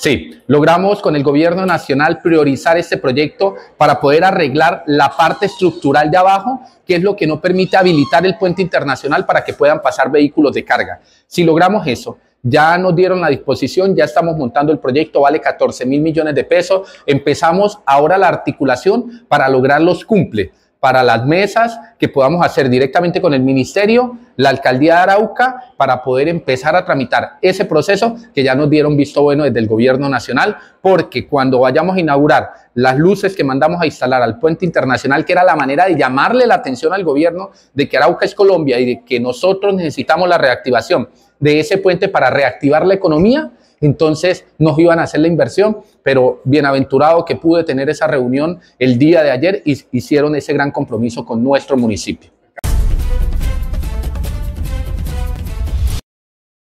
Sí, logramos con el gobierno nacional priorizar este proyecto para poder arreglar la parte estructural de abajo, que es lo que no permite habilitar el puente internacional para que puedan pasar vehículos de carga. Si logramos eso, ya nos dieron la disposición, ya estamos montando el proyecto, vale 14 mil millones de pesos. Empezamos ahora la articulación para lograr los cumple para las mesas que podamos hacer directamente con el ministerio, la alcaldía de Arauca, para poder empezar a tramitar ese proceso que ya nos dieron visto bueno desde el gobierno nacional, porque cuando vayamos a inaugurar las luces que mandamos a instalar al puente internacional, que era la manera de llamarle la atención al gobierno de que Arauca es Colombia y de que nosotros necesitamos la reactivación de ese puente para reactivar la economía, entonces nos iban a hacer la inversión, pero bienaventurado que pude tener esa reunión el día de ayer y hicieron ese gran compromiso con nuestro municipio.